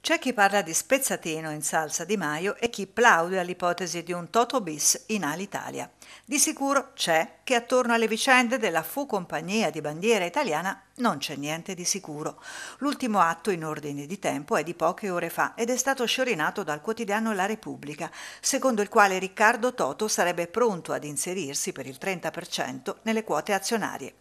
C'è chi parla di spezzatino in salsa di maio e chi plaude all'ipotesi di un toto bis in Alitalia. Di sicuro c'è che attorno alle vicende della fu compagnia di bandiera italiana non c'è niente di sicuro. L'ultimo atto in ordine di tempo è di poche ore fa ed è stato sciorinato dal quotidiano La Repubblica, secondo il quale Riccardo Toto sarebbe pronto ad inserirsi per il 30% nelle quote azionarie.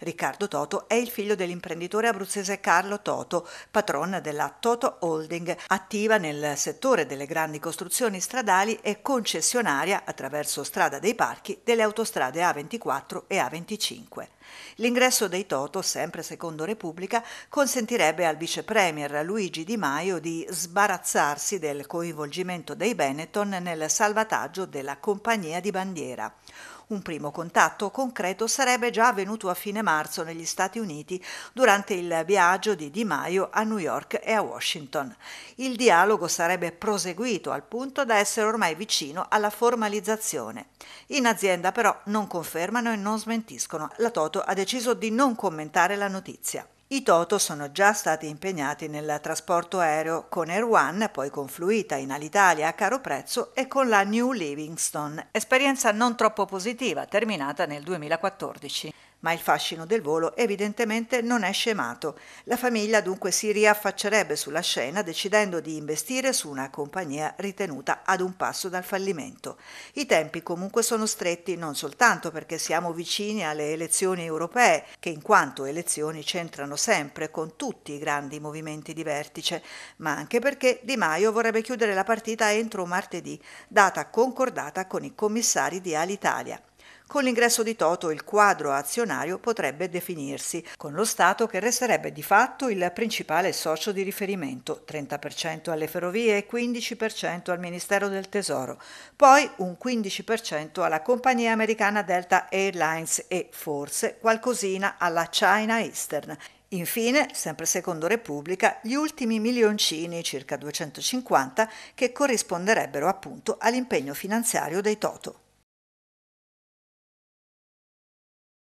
Riccardo Toto è il figlio dell'imprenditore abruzzese Carlo Toto, patron della Toto Holding, attiva nel settore delle grandi costruzioni stradali e concessionaria attraverso Strada dei Parchi varchi delle autostrade A24 e A25. L'ingresso dei Toto, sempre secondo Repubblica, consentirebbe al vice premier Luigi Di Maio di sbarazzarsi del coinvolgimento dei Benetton nel salvataggio della compagnia di bandiera. Un primo contatto concreto sarebbe già avvenuto a fine marzo negli Stati Uniti durante il viaggio di Di Maio a New York e a Washington. Il dialogo sarebbe proseguito al punto da essere ormai vicino alla formalizzazione. In azienda però non confermano e non smentiscono. La Toto ha deciso di non commentare la notizia. I Toto sono già stati impegnati nel trasporto aereo con Air One, poi confluita in Alitalia a caro prezzo e con la New Livingston, esperienza non troppo positiva terminata nel 2014 ma il fascino del volo evidentemente non è scemato. La famiglia dunque si riaffaccerebbe sulla scena decidendo di investire su una compagnia ritenuta ad un passo dal fallimento. I tempi comunque sono stretti non soltanto perché siamo vicini alle elezioni europee, che in quanto elezioni c'entrano sempre con tutti i grandi movimenti di vertice, ma anche perché Di Maio vorrebbe chiudere la partita entro martedì, data concordata con i commissari di Alitalia. Con l'ingresso di Toto il quadro azionario potrebbe definirsi, con lo Stato che resterebbe di fatto il principale socio di riferimento, 30% alle ferrovie e 15% al Ministero del Tesoro, poi un 15% alla compagnia americana Delta Airlines e forse qualcosina alla China Eastern. Infine, sempre secondo Repubblica, gli ultimi milioncini, circa 250, che corrisponderebbero appunto all'impegno finanziario dei Toto.